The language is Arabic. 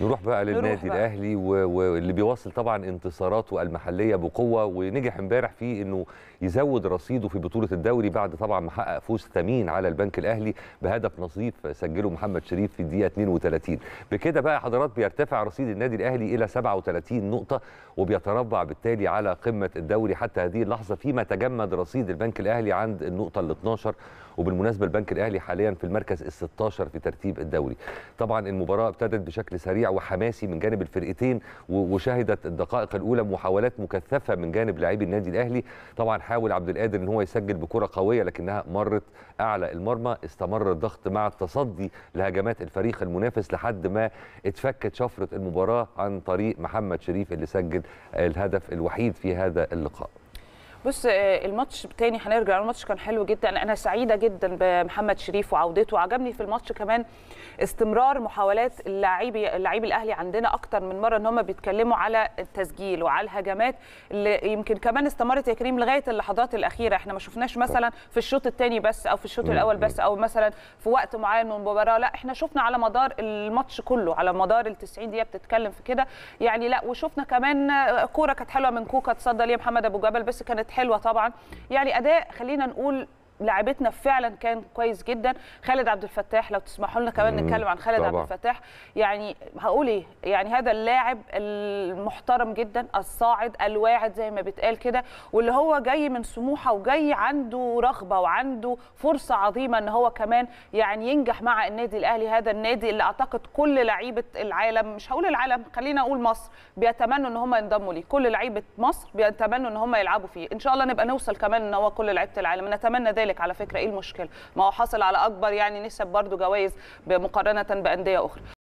نروح بقى للنادي بقى. الاهلي واللي بيواصل طبعا انتصاراته المحليه بقوه ونجح امبارح في انه يزود رصيده في بطوله الدوري بعد طبعا ما حقق فوز ثمين على البنك الاهلي بهدف نظيف سجله محمد شريف في الدقيقه 32 بكده بقى حضرات بيرتفع رصيد النادي الاهلي الى 37 نقطه وبيتربع بالتالي على قمه الدوري حتى هذه اللحظه فيما تجمد رصيد البنك الاهلي عند النقطه ال 12 وبالمناسبه البنك الاهلي حاليا في المركز ال 16 في ترتيب الدوري طبعا المباراه ابتدت بشكل سريع وحماسي من جانب الفرقتين وشهدت الدقائق الاولى محاولات مكثفه من جانب لاعبي النادي الاهلي طبعا حاول عبد القادر ان هو يسجل بكره قويه لكنها مرت اعلى المرمى استمر الضغط مع التصدي لهجمات الفريق المنافس لحد ما اتفكت شفره المباراه عن طريق محمد شريف اللي سجل الهدف الوحيد في هذا اللقاء بص آه، الماتش تاني هنرجع الماتش كان حلو جدا انا سعيده جدا بمحمد شريف وعودته وعجبني في الماتش كمان استمرار محاولات اللاعبي اللاعبي الاهلي عندنا اكتر من مره ان هم بيتكلموا على التسجيل وعلى الهجمات اللي يمكن كمان استمرت يا كريم لغايه اللحظات الاخيره احنا ما شفناش مثلا في الشوط الثاني بس او في الشوط الاول بس او مثلا في وقت معين من المباراه لا احنا شفنا على مدار الماتش كله على مدار ال 90 دقيقه بتتكلم في كده يعني لا وشفنا كمان آه، كوره كانت حلوه من كوكا اتصدى ليها محمد ابو جبل بس كانت حلوه طبعا يعني اداء خلينا نقول لاعبتنا فعلا كان كويس جدا خالد عبد الفتاح لو تسمحوا لنا كمان نتكلم عن خالد طبعا. عبد الفتاح يعني هقول ايه يعني هذا اللاعب المحترم جدا الصاعد الواعد زي ما بيتقال كده واللي هو جاي من سموحه وجاي عنده رغبه وعنده فرصه عظيمه ان هو كمان يعني ينجح مع النادي الاهلي هذا النادي اللي اعتقد كل لعيبه العالم مش هقول العالم خلينا اقول مصر بيتمنوا ان هم ينضموا ليه كل لعيبه مصر بيتمنوا ان هم يلعبوا فيه ان شاء الله نبقى نوصل كمان ان هو كل لعيبه العالم نتمنى ذلك الزمالك على فكره ايه المشكله ما هو حصل على اكبر يعني نسب برضو جوائز مقارنه بانديه اخرى